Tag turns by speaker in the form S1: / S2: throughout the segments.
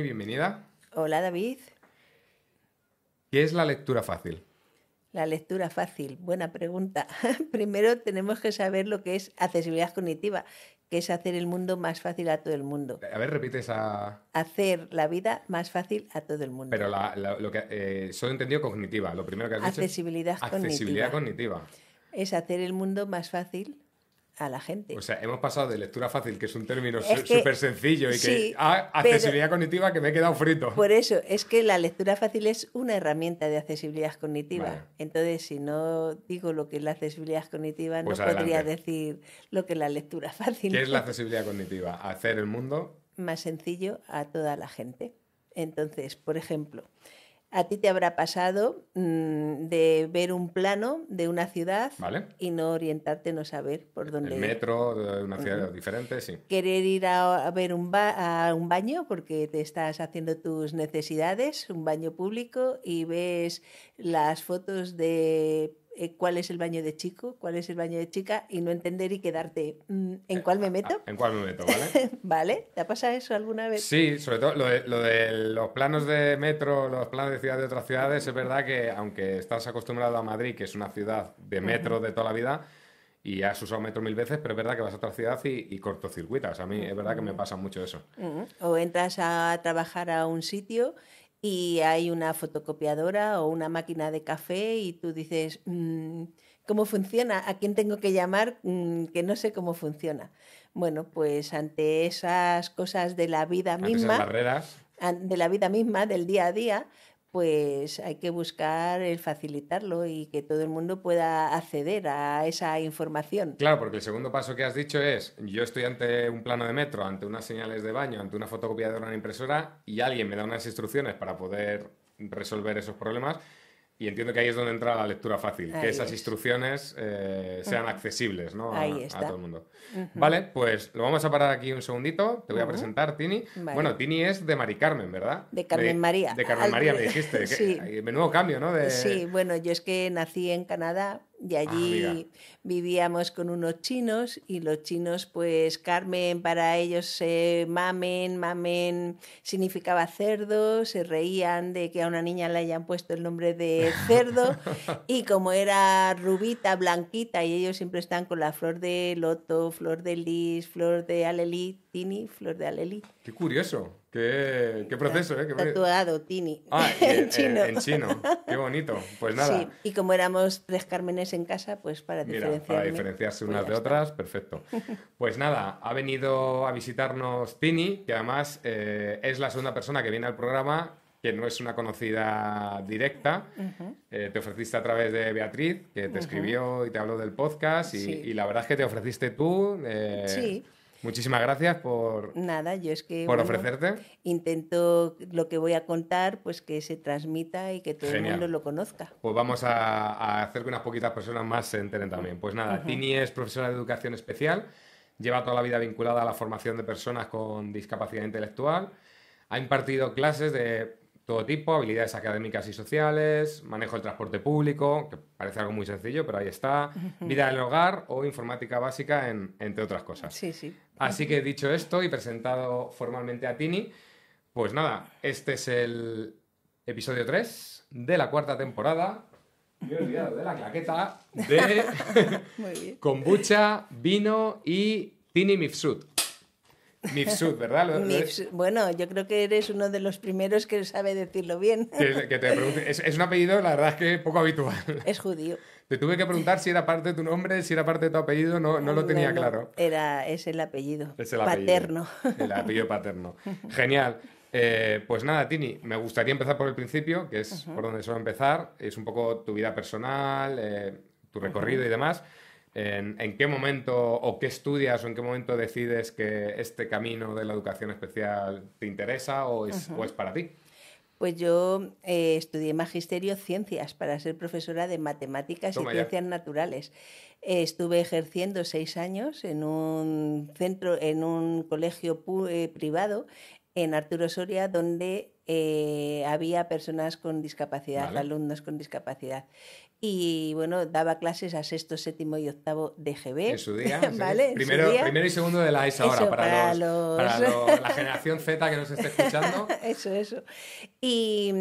S1: bienvenida.
S2: Hola David.
S1: ¿Qué es la lectura fácil?
S2: La lectura fácil, buena pregunta. Primero tenemos que saber lo que es accesibilidad cognitiva, que es hacer el mundo más fácil a todo el mundo. A ver, repite
S1: esa...
S2: Hacer la vida más fácil a todo el mundo. Pero
S1: lo que eh, solo entendido cognitiva, lo primero que has dicho... Accesibilidad cognitiva. Accesibilidad cognitiva.
S2: Es hacer el mundo más fácil a la gente.
S1: O sea, hemos pasado de lectura fácil, que es un término súper sencillo, y que a accesibilidad cognitiva que me he quedado frito. Por
S2: eso, es que la lectura fácil es una herramienta de accesibilidad cognitiva. Entonces, si no digo lo que es la accesibilidad cognitiva, no pues podría decir lo que es la lectura fácil. ¿Qué es la
S1: accesibilidad cognitiva? Hacer el
S2: mundo más sencillo a toda la gente. Entonces, por ejemplo, a ti te habrá pasado mm, de ver un plano de una ciudad y no orientarte, no saber por dónde El metro
S1: de una ciudad diferente, sí.
S2: Querer ir a, ver un a un baño porque te estás haciendo tus necesidades, un baño público, y ves las fotos de eh, cuál es el baño de chico, cuál es el baño de chica y no entender y quedarte mm, en eh, cuál ah, me ah, meto. en cuál me meto, ¿vale? ¿Vale? ¿Te ha pasado eso alguna vez?
S1: Sí, sobre todo lo de, los planos de metro, los planos de ciudad de otras ciudades, es verdad que aunque estás acostumbrado a Madrid, que es una ciudad de metro de toda la vida, y has usado metro mil veces, pero es verdad que vas a otra ciudad y, y cortocircuitas. A mí es verdad que me pasa mucho eso.
S2: O entras a trabajar a un sitio y hay una fotocopiadora o una máquina de café y tú dices, mm, ¿cómo funciona? ¿A quién tengo que llamar? Mm, que no sé cómo funciona. Bueno, pues ante esas cosas de la vida misma,
S1: de
S2: la vida misma, del día a día, pues hay que buscar el facilitarlo y que todo el mundo pueda acceder a esa información. Claro, porque el
S1: segundo paso que has dicho es, yo estoy ante un plano de metro, ante unas señales de baño, ante una fotocopia de una impresora y alguien me da unas instrucciones para poder resolver esos problemas y entiendo que ahí es donde entra la lectura fácil, que esas instrucciones eh, sean accesibles a, todo el mundo. Vale, pues lo vamos a parar aquí un segundito. Te voy a presentar, Tini. Bueno, Tini es de Mari Carmen, ¿verdad? De Carmen María. De Carmen María, me dijiste. sí.
S2: menudo cambio, ¿no? Sí, bueno, yo es que nací en Canadá, y ah, allí vivíamos con unos chinos y los chinos, pues Carmen para ellos se mamen, mamen significaba cerdo, se reían de que a una niña le hayan puesto el nombre de cerdo y como era rubita, blanquita y ellos siempre están con la flor de loto, flor de lis, flor de alelí, tini, flor de alelí.
S1: Qué curioso. Qué, proceso, ¿eh? Qué Tatuado,
S2: Tini. Ah, eh, en, eh, chino. en chino.
S1: Qué bonito. Pues nada. Sí,
S2: y como éramos tres Cármenes en casa, pues para Mira, para diferenciarse
S1: unas de pues otras, perfecto. Pues nada, ha venido a visitarnos Tini, que además eh, es la segunda persona que viene al programa que no es una conocida directa. te ofreciste a través de Beatriz, que te escribió y te habló del podcast, y, la verdad es que te ofreciste tú. sí Muchísimas gracias por
S2: nada, yo es que por ofrecerte. Intento lo que voy a contar, pues que se transmita y que todo el mundo lo conozca.
S1: Pues vamos a, hacer que unas poquitas personas más se enteren también. Pues nada, Tini es profesora de educación especial, lleva toda la vida vinculada a la formación de personas con discapacidad intelectual, ha impartido clases de todo tipo, habilidades académicas y sociales, manejo del transporte público, que parece algo muy sencillo, pero ahí está, vida en el hogar o informática básica, entre otras cosas. Sí, sí. Así que dicho esto y presentado formalmente a Tini, pues nada, este es el episodio 3 de la cuarta temporada. Me he olvidado de la claqueta de kombucha, vino y Tini Mifsud. Mifsud, ¿verdad?
S2: Bueno, yo creo que eres uno de los primeros que sabe decirlo bien. Es,
S1: un apellido, la verdad es que poco habitual. Es judío. Te tuve que preguntar si era parte de tu nombre, si era parte de tu apellido, no, lo tenía claro.
S2: Era, es el apellido. Es el paterno.
S1: el apellido paterno. Genial. Eh, pues nada, Tini, me gustaría empezar por el principio, que es por donde suelo empezar. Es un poco tu vida personal, eh, tu recorrido y demás. ¿En, qué momento o qué estudias o en qué momento decides que este camino de la educación especial
S2: te interesa o es, para ti? Pues yo eh, estudié magisterio ciencias para ser profesora de matemáticas y ciencias naturales. Eh, estuve ejerciendo seis años en un centro, en un colegio eh, privado, en Arturo Soria, donde eh, había personas con discapacidad, alumnos con discapacidad. Y bueno, daba clases a sexto, séptimo y octavo de GB. En su día. primero, y segundo
S1: de la ESA ahora, para, los, la generación Z que nos esté escuchando.
S2: eso, eso. Y,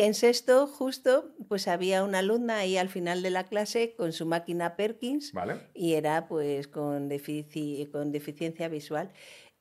S2: en sexto, justo, pues había una alumna ahí al final de la clase con su máquina Perkins. Y era pues con, con deficiencia visual.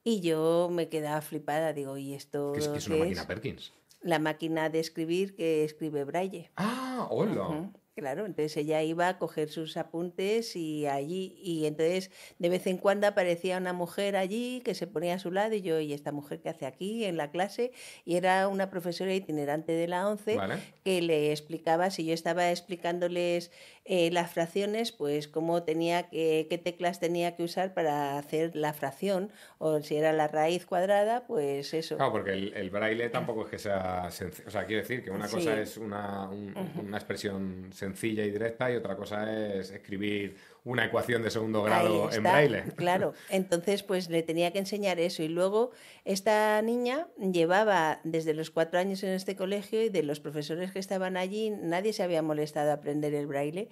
S2: Y yo me quedaba flipada, digo, ¿y esto qué es? Que es una máquina Perkins. La máquina de escribir que escribe Braille. Ah, hola. Claro, entonces ella iba a coger sus apuntes y allí, y entonces de vez en cuando aparecía una mujer allí que se ponía a su lado y yo, ¿y esta mujer que hace aquí en la clase? Y era una profesora itinerante de la ONCE que le explicaba, si yo estaba explicándoles eh, las fracciones, pues cómo tenía que, qué teclas tenía que usar para hacer la fracción, o si era la raíz cuadrada, pues eso. Claro, porque
S1: el, braille tampoco es que sea sencillo. O sea, quiero decir que una cosa es una, una expresión sencilla y directa y otra cosa es escribir una ecuación de segundo grado en braille. Claro,
S2: entonces pues le tenía que enseñar eso y luego esta niña llevaba desde los cuatro años en este colegio y de los profesores que estaban allí nadie se había molestado a aprender el braille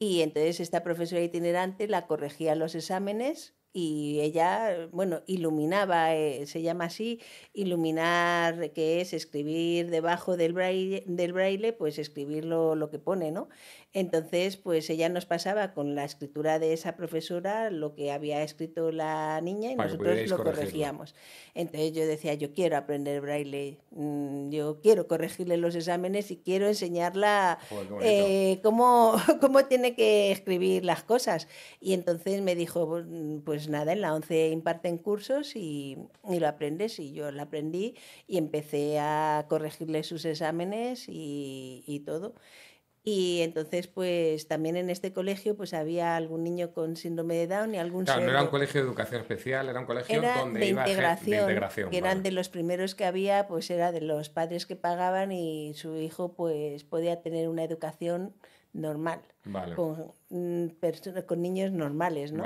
S2: y entonces esta profesora itinerante la corregía los exámenes y ella, bueno, iluminaba, eh, se llama así, iluminar, que es escribir debajo del braille, del braille pues escribir lo, lo, que pone, ¿no? Entonces, pues ella nos pasaba con la escritura de esa profesora lo que había escrito la niña y nosotros lo corregíamos. Entonces yo decía, yo quiero aprender braille, mm, yo quiero corregirle los exámenes y quiero enseñarla eh, cómo, cómo tiene que escribir las cosas. Y entonces me dijo, pues pues nada, en la 11 imparten cursos y, lo aprendes y yo lo aprendí y empecé a corregirle sus exámenes y, todo. Y entonces, pues también en este colegio, pues había algún niño con síndrome de Down y algún. Claro, no era un
S1: colegio de educación especial, era un colegio de integración, de integración. Que eran de
S2: los primeros que había, pues era de los padres que pagaban y su hijo, pues podía tener una educación normal, con, mm, con, niños normales, ¿no?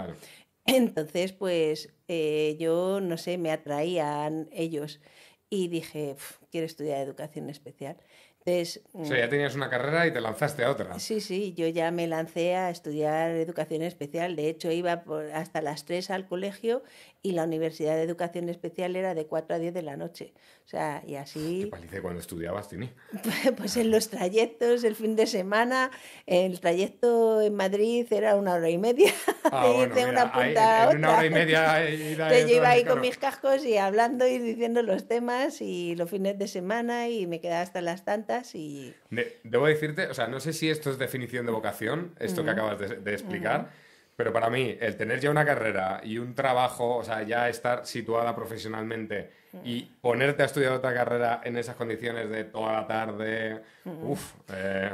S2: Entonces, pues eh, yo, no sé, me atraían ellos y dije, quiero estudiar educación especial o mm, sea, ya
S1: tenías una carrera y te lanzaste a otra. Sí,
S2: sí, yo ya me lancé a estudiar educación especial. De hecho, iba hasta las 3 al colegio y la Universidad de Educación Especial era de 4 a 10 de la noche. O sea, y así... ¿Qué
S1: palice cuando estudiabas, Tini?
S2: pues en los trayectos, el fin de semana, el trayecto en Madrid era una hora y media. Ah, de una punta a otra. En una hora y media... yo iba ahí con mis cascos y hablando y diciendo los temas y los fines de semana y me quedaba hasta las tantas
S1: debo decirte, o sea, no sé si esto es definición de vocación, esto que acabas de, explicar, pero para mí el tener ya una carrera y un trabajo, o sea, ya estar situada profesionalmente y ponerte a estudiar otra carrera en esas condiciones de toda la tarde, uff, eh,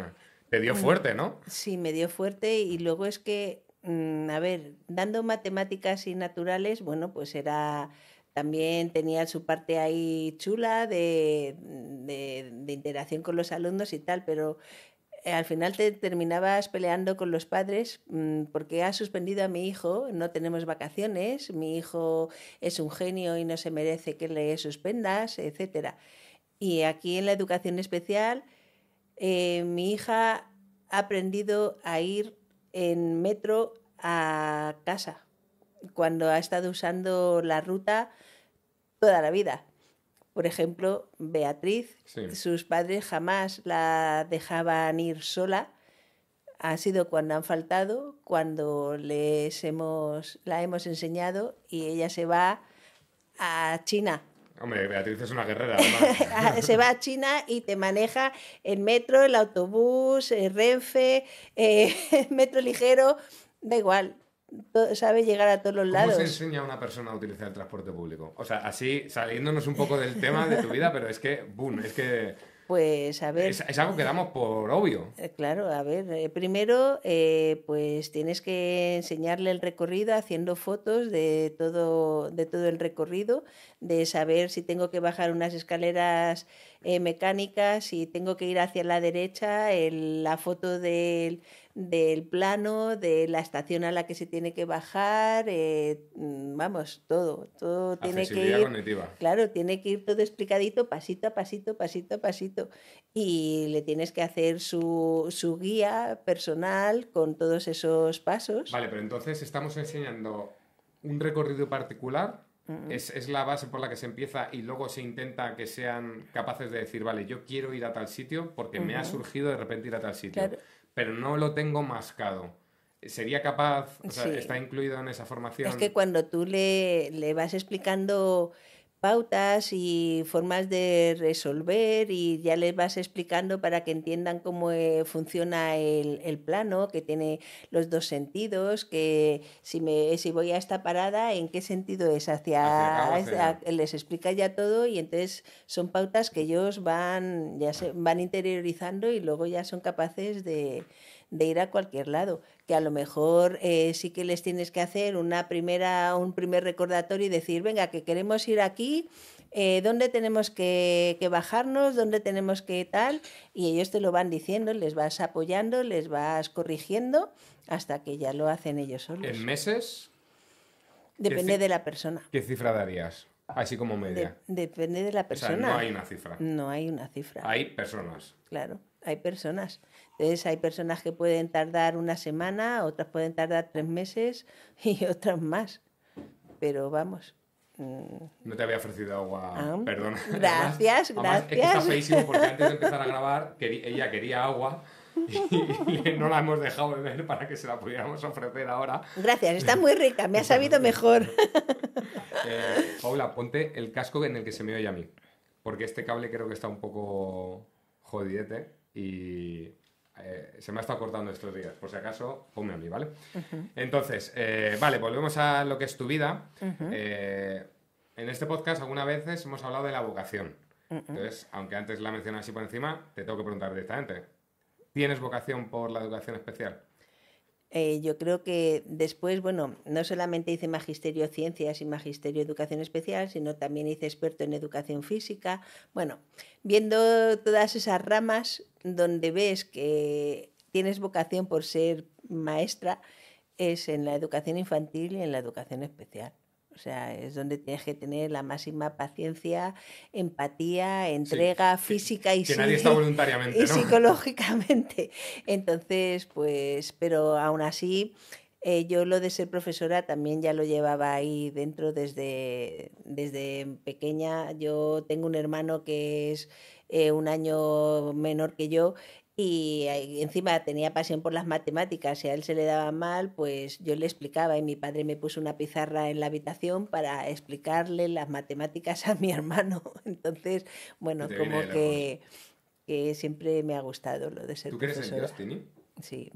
S1: te dio fuerte, ¿no?
S2: Sí, me dio fuerte y luego es que, mm, a ver, dando matemáticas y naturales, bueno, pues era... También tenía su parte ahí chula mm, de, de, interacción con los alumnos y tal, pero eh, al final te terminabas peleando con los padres mm, porque ha suspendido a mi hijo, no tenemos vacaciones, mi hijo es un genio y no se merece que le suspendas, etc. Y aquí en la educación especial, eh, mi hija ha aprendido a ir en metro a casa cuando ha estado usando la ruta toda la vida. Por ejemplo, Beatriz, sus padres jamás la dejaban ir sola. Ha sido cuando han faltado, cuando les hemos, la hemos enseñado y ella se va a China.
S1: Hombre, Beatriz es una guerrera.
S2: Ah, se va a China y te maneja el metro, el autobús, el Renfe, el eh, metro ligero, da igual sabe llegar a todos los lados. ¿Cómo se
S1: enseña a una persona a utilizar el transporte público? O sea, así saliéndonos un poco del tema de tu vida, pero es que, boom, es que...
S2: Pues a ver...
S1: Es, algo que damos por obvio.
S2: Eh, claro, a ver, eh, primero eh, pues tienes que enseñarle el recorrido haciendo fotos de todo, de todo el recorrido, de saber si tengo que bajar unas escaleras eh, mecánicas y tengo que ir hacia la derecha, la foto del, del, plano, de la estación a la que se tiene que bajar, eh, mm, vamos, todo, todo tiene que ir, cognitiva. claro, tiene que ir todo explicadito, pasito a pasito, pasito a pasito, y le tienes que hacer su, su guía personal con todos esos pasos. Vale, pero
S1: entonces estamos enseñando un recorrido particular es, la base por la que se empieza y luego se intenta que sean capaces de decir, vale, yo quiero ir a tal sitio porque me ha surgido de repente ir a tal sitio, pero no lo tengo mascado. ¿Sería capaz? ¿Está incluido en esa formación? Es que
S2: cuando tú le, le vas explicando pautas y formas de resolver y ya les vas explicando para que entiendan cómo eh, funciona el, plano, que tiene los dos sentidos, que si, me, si voy a esta parada, ¿en qué sentido es? Hacia, les explica ya todo y entonces son pautas que ellos van, ya se, van interiorizando y luego ya son capaces de de ir a cualquier lado, que a lo mejor eh, sí que les tienes que hacer una primera, un primer recordatorio y decir, venga, que queremos ir aquí, eh, dónde tenemos que, que, bajarnos, dónde tenemos que tal, y ellos te lo van diciendo, les vas apoyando, les vas corrigiendo, hasta que ya lo hacen ellos solos. ¿En
S1: meses? Depende de la persona. ¿Qué cifra darías? Así como media.
S2: depende de la persona. no hay ¿eh? una cifra. No hay una cifra. Hay personas. Claro, hay personas. Entonces hay personas que pueden tardar una semana, otras pueden tardar tres meses y otras más. Pero vamos. Mm.
S1: No te había ofrecido agua, ah, perdona. Gracias, gracias. es que está feísimo porque antes de empezar a grabar ella quería agua y no la hemos dejado de ver para que se la pudiéramos ofrecer ahora.
S2: Gracias, está muy rica, me ha sabido mejor.
S1: Eh, Paula, ponte el casco en el que se me oye a mí, porque este cable creo que está un poco jodidete y eh, se me ha estado cortando estos días. Por si acaso, ponme a mí, ¿vale? Entonces, eh, vale, volvemos a lo que es tu vida. en este podcast algunas veces hemos hablado de la vocación. Entonces, aunque antes la mencioné así por encima, te tengo que preguntar directamente tienes vocación por la educación especial?
S2: Eh, yo creo que después, bueno, no solamente hice magisterio ciencias y magisterio educación especial, sino también hice experto en educación física. Bueno, viendo todas esas ramas donde ves que tienes vocación por ser maestra, es en la educación infantil y en la educación especial. O sea, es donde tienes que tener la máxima paciencia, empatía, entrega física y, que nadie está voluntariamente, y psicológicamente. Entonces, pues, pero aún así, eh, yo lo de ser profesora también ya lo llevaba ahí dentro desde, desde pequeña. Yo tengo un hermano que es eh, un año menor que yo y eh, encima tenía pasión por las matemáticas, y a él se le daba mal, pues yo le explicaba y mi padre me puso una pizarra en la habitación para explicarle las matemáticas a mi hermano. Entonces, bueno, como que, que, siempre me ha gustado lo de ser ¿Tú crees en Sí.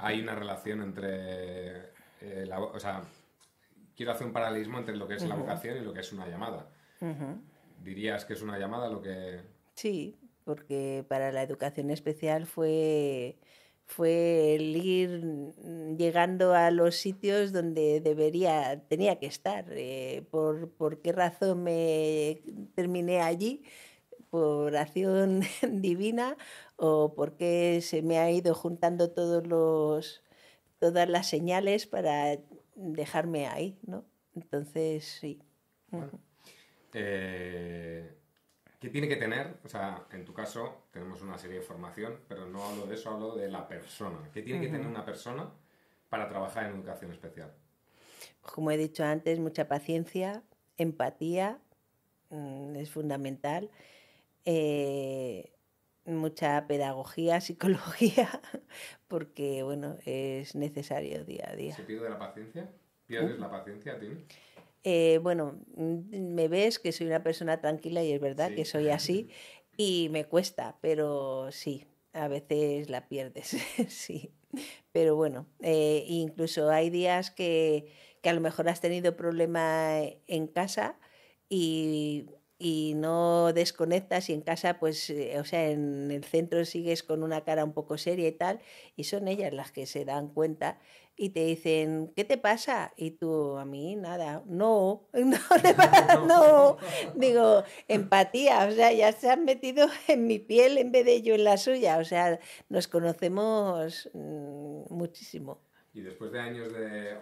S2: Hay
S1: una relación entre... Eh, la, o sea, quiero hacer un paralelismo entre lo que es la vocación y lo que es una llamada. ¿Dirías que es una llamada lo que...?
S2: Sí, porque para la educación especial fue, fue el ir mm, llegando a los sitios donde debería, tenía que estar. Eh, por, qué razón me terminé allí? ¿Por acción divina? ¿O por qué se me ha ido juntando todos los, todas las señales para dejarme ahí? Entonces, sí.
S1: ¿Qué tiene que tener? O sea, en tu caso tenemos una serie de formación, pero no hablo de eso, hablo de la persona. ¿Qué tiene que tener una persona para trabajar en educación
S2: especial? Pues como he dicho antes, mucha paciencia, empatía mm, es fundamental, eh, mucha pedagogía, psicología, porque bueno, es necesario día a día. ¿Se pierde la
S1: paciencia? ¿Pierdes la paciencia, ti.
S2: Eh, bueno, mm, me ves que soy una persona tranquila y es verdad que soy así y me cuesta, pero sí, a veces la pierdes, sí. Pero bueno, eh, incluso hay días que, que a lo mejor has tenido problema eh, en casa y y no desconectas y en casa, pues, eh, o sea, en el centro sigues con una cara un poco seria y tal, y son ellas las que se dan cuenta y te dicen, ¿qué te pasa? Y tú, a mí, nada, no, no, te pasa, no, digo, empatía, o sea, ya se han metido en mi piel en vez de yo en la suya, o sea, nos conocemos mm, muchísimo.
S1: Y después de años de,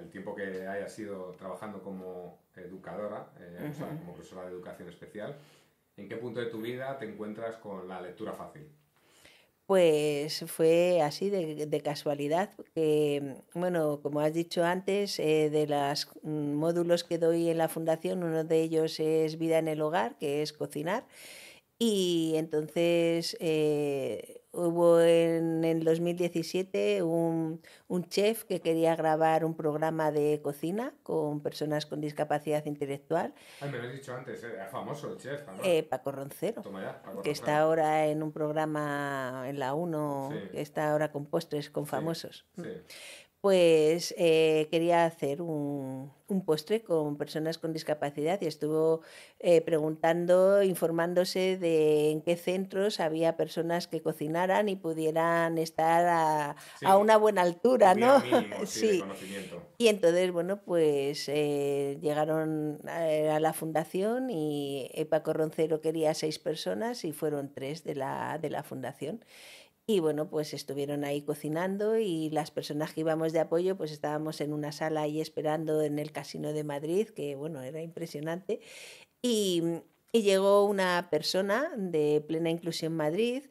S1: el tiempo que haya sido trabajando como educadora, eh, como profesora de educación especial, ¿en qué punto de tu vida te encuentras con la lectura fácil?
S2: Pues fue así de, casualidad, que, bueno, como has dicho antes, eh, de los mm, módulos que doy en la fundación, uno de ellos es Vida en el Hogar, que es cocinar, y entonces eh, Hubo en el 2017 un, un, chef que quería grabar un programa de cocina con personas con discapacidad intelectual.
S1: Ay, me lo has dicho antes, era eh, famoso el chef. Eh,
S2: Paco Roncero, que está ahora en un programa en la 1, que está ahora con postres con famosos. Sí. Mm pues eh, quería hacer un, postre con personas con discapacidad y estuvo eh, preguntando, informándose de en qué centros había personas que cocinaran y pudieran estar a, una buena altura, ¿no? sí. Y entonces, bueno, pues eh, llegaron a, la fundación y Paco Roncero quería seis personas y fueron tres de la, de la fundación y bueno, pues estuvieron ahí cocinando y las personas que íbamos de apoyo, pues estábamos en una sala ahí esperando en el Casino de Madrid, que bueno, era impresionante. Y, y llegó una persona de Plena Inclusión Madrid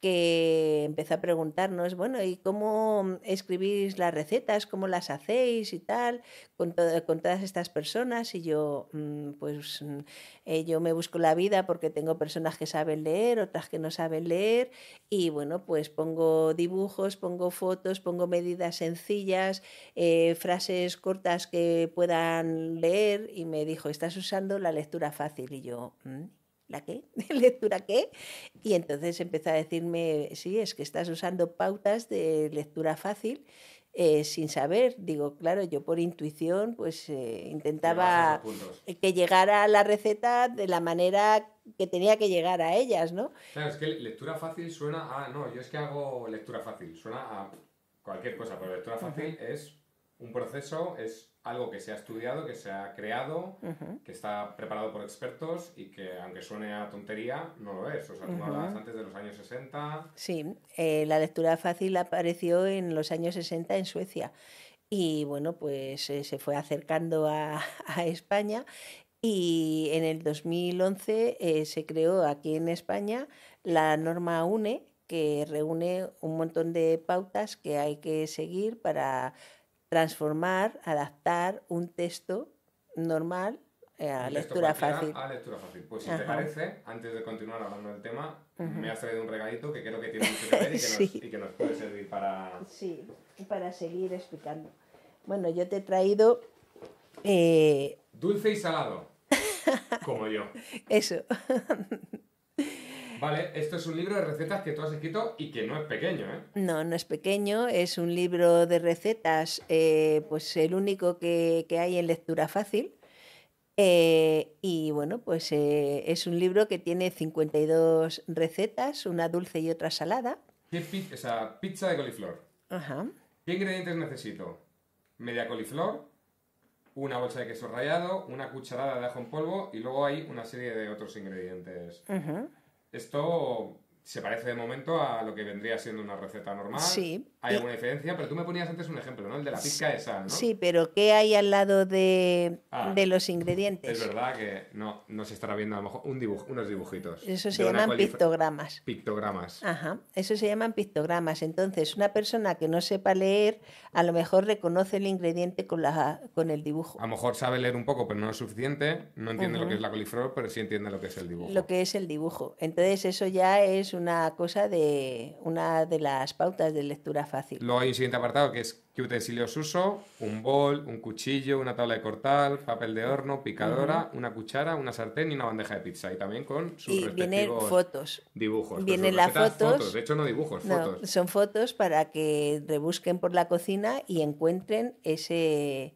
S2: que empezó a preguntarnos, bueno, ¿y cómo escribís las recetas? ¿Cómo las hacéis y tal? Con, todas estas personas. Y yo, mm, pues, mm, eh, yo me busco la vida porque tengo personas que saben leer, otras que no saben leer. Y bueno, pues pongo dibujos, pongo fotos, pongo medidas sencillas, eh, frases cortas que puedan leer. Y me dijo, estás usando la lectura fácil. Y yo, mm". ¿La qué? ¿Lectura qué? Y entonces empezó a decirme, sí, es que estás usando pautas de lectura fácil. Eh, sin saber, digo, claro, yo por intuición pues eh, intentaba eh, que llegara la receta de la manera que tenía que llegar a ellas, ¿no? Claro, es que lectura
S1: fácil suena a, no, yo es que hago lectura fácil, suena a cualquier cosa, pero lectura fácil es un proceso, es algo que se ha estudiado, que se ha creado, que está preparado por expertos y que, aunque suene a tontería, no lo es. O sea, tú antes de los años 60.
S2: Sí, eh, la lectura fácil apareció en los años 60 en Suecia. Y bueno, pues eh, se fue acercando a, España. Y en el 2011 eh, se creó aquí en España la norma UNE, que reúne un montón de pautas que hay que seguir para transformar, adaptar un texto normal eh, a lectura fácil. A lectura fácil. Pues si te parece,
S1: antes de continuar hablando del tema, me has traído un regalito que creo que tiene mucho que ver y que, nos, puede servir para...
S2: Sí, para seguir explicando. Bueno, yo te he traído...
S1: Eh, Dulce y salado. Como yo. Eso. Vale, esto es un libro de recetas que tú has escrito y que no es pequeño, ¿eh?
S2: No, no es pequeño, es un libro de recetas, eh, pues el único que, hay en lectura fácil. Eh, y bueno, pues eh, es un libro que tiene 52 recetas, una dulce y otra salada.
S1: ¿Qué pizza, pizza de coliflor. Ajá. ¿Qué ingredientes necesito? Media coliflor, una bolsa de queso rallado, una cucharada de ajo en polvo y luego hay una serie de otros ingredientes. Ajá. Esto se parece de momento a lo que vendría siendo una receta normal. Sí. Hay alguna diferencia, pero tú me ponías antes un ejemplo, ¿no? El de la pizca sí, sal ¿no? Sí,
S2: pero ¿qué hay al lado de, ah. de, los ingredientes? Es
S1: verdad que no, se estará viendo a lo mejor un unos dibujitos. Eso se llaman pictogramas. Pictogramas.
S2: Ajá, eso se llaman pictogramas. Entonces, una persona que no sepa leer, a lo mejor reconoce el ingrediente con, la, con el dibujo.
S1: A lo mejor sabe leer un poco, pero no es suficiente. No entiende lo que es la coliflor, pero sí entiende lo que es el dibujo. Lo
S2: que es el dibujo. Entonces, eso ya es es una cosa de una de las pautas de lectura fácil.
S1: Luego hay un siguiente apartado que es qué utensilios uso, un bol, un cuchillo, una tabla de cortar, papel de horno, picadora, una cuchara, una sartén y una bandeja de pizza. Y también con sus y vienen fotos. dibujos. Vienen las fotos, De hecho, no dibujos, fotos.
S2: Son fotos para que rebusquen por la cocina y encuentren ese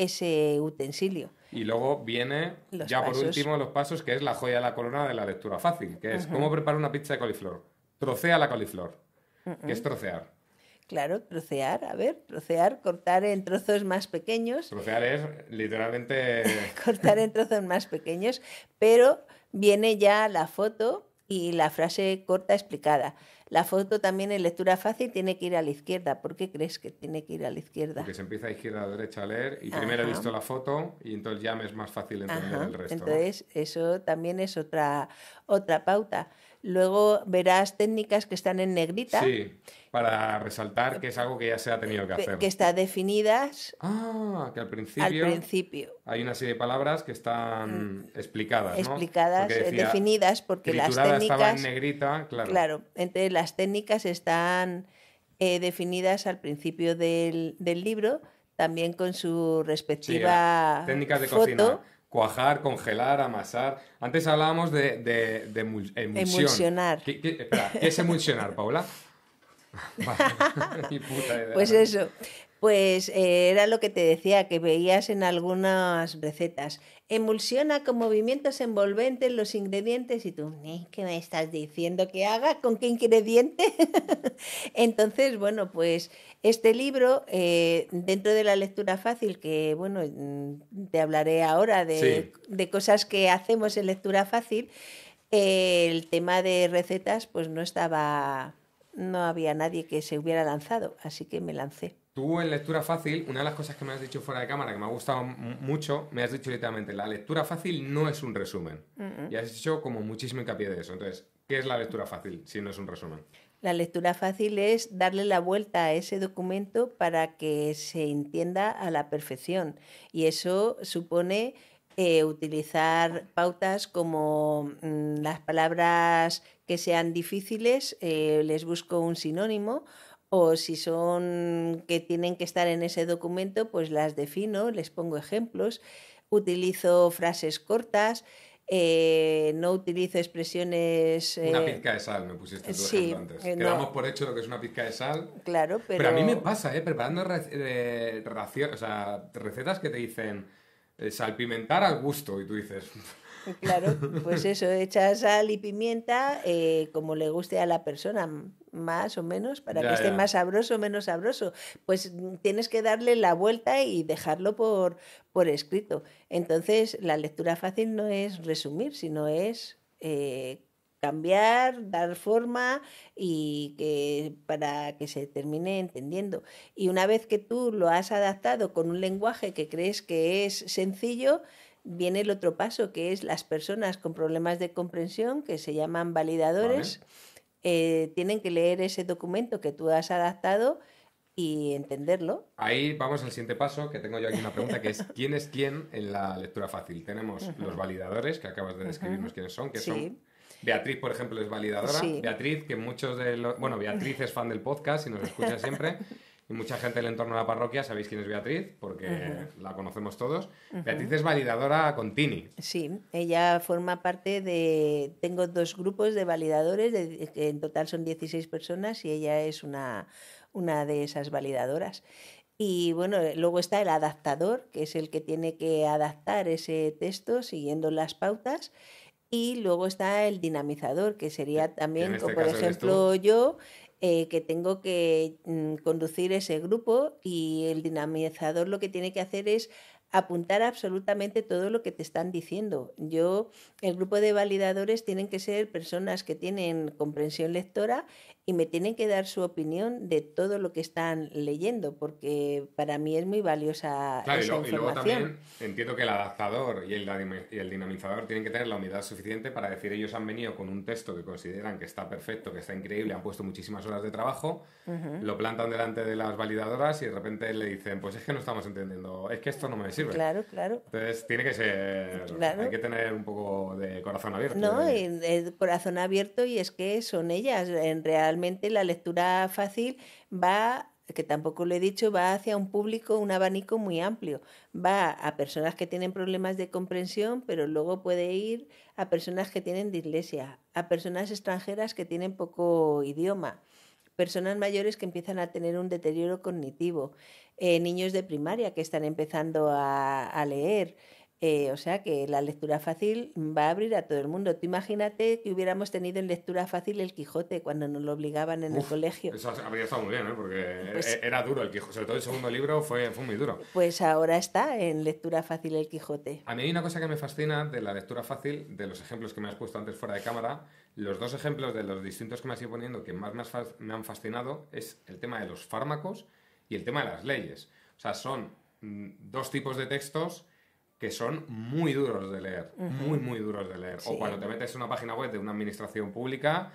S2: ese utensilio.
S1: Y luego viene, ya por último, los pasos, que es la joya de la corona de la lectura fácil, que es cómo preparar una pizza de coliflor. Trocea la coliflor,
S2: que es trocear. Claro, trocear, a ver, trocear, cortar en trozos más pequeños. Trocear
S1: es literalmente...
S2: cortar en trozos más pequeños, pero viene ya la foto y la frase corta explicada. La foto también en lectura fácil tiene que ir a la izquierda. ¿Por qué crees que tiene que ir a la izquierda?
S1: Porque se empieza a izquierda a derecha a leer y primero he visto la foto y entonces ya me es más fácil entender el resto. Entonces,
S2: eso también es otra, otra pauta. Luego verás técnicas que están en negrita. Sí,
S1: para resaltar que es algo que ya se ha tenido que hacer. Que
S2: están definidas. Ah,
S1: que al principio. Al
S2: principio.
S1: Hay una serie de palabras que están mm, explicadas. Explicadas, definidas, porque las técnicas. en negrita, claro. Claro,
S2: entonces las técnicas están eh, definidas al principio del, del libro también con su respectiva sí, técnicas de cocina
S1: cuajar, congelar, amasar. Antes hablábamos de, de, emulsión. Emulsionar. ¿Qué, ¿qué es emulsionar, Paula?
S2: pues eso, pues eh, era lo que te decía, que veías en algunas recetas. Emulsiona con movimientos envolventes los ingredientes y tú, ¿Eh? ¿qué me estás diciendo que haga? ¿Con qué ingrediente? Entonces, bueno, pues este libro, eh, dentro de la lectura fácil, que bueno, mm, te hablaré ahora de, cosas que hacemos en lectura fácil, el tema de recetas pues no estaba, no había nadie que se hubiera lanzado, así que me lancé.
S1: Tú en lectura fácil, una de las cosas que me has dicho fuera de cámara que me ha gustado mucho, me has dicho literalmente, la lectura fácil no es un resumen. Y has hecho como muchísimo hincapié de eso. Entonces, ¿qué es la lectura fácil si no es un resumen?
S2: La lectura fácil es darle la vuelta a ese documento para que se entienda a la perfección. Y eso supone eh, utilizar pautas como mm, las palabras que sean difíciles, eh, les busco un sinónimo o si son que tienen que estar en ese documento, pues las defino, les pongo ejemplos, utilizo frases cortas, eh, no utilizo expresiones... Una eh, pizca de
S1: sal, me pusiste tú ejemplo antes. Eh, Quedamos por hecho lo que es una pizca de sal.
S2: Claro, pero... a mí me
S1: pasa, ¿eh? Preparando recetas que te dicen salpimentar al gusto y tú dices...
S2: Claro, pues eso, echa sal y pimienta como le guste a la persona más o menos, para que esté más sabroso o menos sabroso. Pues mm, tienes que darle la vuelta y dejarlo por, escrito. Entonces, la lectura fácil no es resumir, sino es eh, cambiar, dar forma y para que se termine entendiendo. Y una vez que tú lo has adaptado con un lenguaje que crees que es sencillo, viene el otro paso, que es las personas con problemas de comprensión, que se llaman validadores. Eh, tienen que leer ese documento que tú has adaptado y entenderlo.
S1: Ahí vamos al siguiente paso, que tengo yo aquí una pregunta, que es quién es quién en la lectura fácil. Tenemos los validadores, que acabas de describirnos quiénes son, que son... Beatriz, por ejemplo, es validadora. Beatriz, que muchos de los... Bueno, Beatriz es fan del podcast y nos escucha siempre. y mucha gente del entorno de la parroquia, sabéis quién es Beatriz, porque la conocemos todos. Beatriz es validadora con Tini.
S2: Sí, ella forma parte de... Tengo dos grupos de validadores, en total son 16 personas y ella es una, una de esas validadoras. Y bueno, luego está el adaptador, que es el que tiene que adaptar ese texto siguiendo las pautas. Y luego está el dinamizador, que sería también, este como por ejemplo yo, eh, que tengo que mm, conducir ese grupo y el dinamizador lo que tiene que hacer es apuntar absolutamente todo lo que te están diciendo. Yo, el grupo de validadores tienen que ser personas que tienen comprensión lectora y me tienen que dar su opinión de todo lo que están leyendo, porque para mí es muy valiosa esa y, información. y luego también
S1: entiendo que el adaptador y el, dinamizador tienen que tener la unidad suficiente para decir ellos han venido con un texto que consideran que está perfecto, que está increíble, han puesto muchísimas horas de trabajo, lo plantan delante de las validadoras y de repente le dicen, pues es que no estamos entendiendo, es que esto no me sirve. Claro, claro. Entonces tiene que ser, hay que tener un poco de corazón abierto. No, el
S2: ¿eh? corazón abierto y es que son ellas en realidad la lectura fácil va que tampoco lo he dicho, va hacia un público, un abanico muy amplio. Va a personas que tienen problemas de comprensión, pero luego puede ir a personas que tienen dislexia, a personas extranjeras que tienen poco idioma, personas mayores que empiezan a tener un deterioro cognitivo, eh, niños de primaria que están empezando a leer. Eh, o sea que la lectura fácil va a abrir a todo el mundo. Tú imagínate que hubiéramos tenido en lectura fácil el Quijote cuando nos lo obligaban en el colegio. Eso habría estado muy bien, ¿eh?
S1: porque pues e-, era duro el Quijote, sobre todo el segundo libro fue, fue muy duro.
S2: Pues ahora está en lectura fácil el Quijote.
S1: A mí hay una cosa que me fascina de la lectura fácil, de los ejemplos que me has puesto antes fuera de cámara. Los dos ejemplos de los distintos que me has ido poniendo que más me han fascinado es el tema de los fármacos y el tema de las leyes. O sea, son mm, dos tipos de textos que son muy duros de leer, muy, muy duros de leer. O cuando te metes en una página web de una administración pública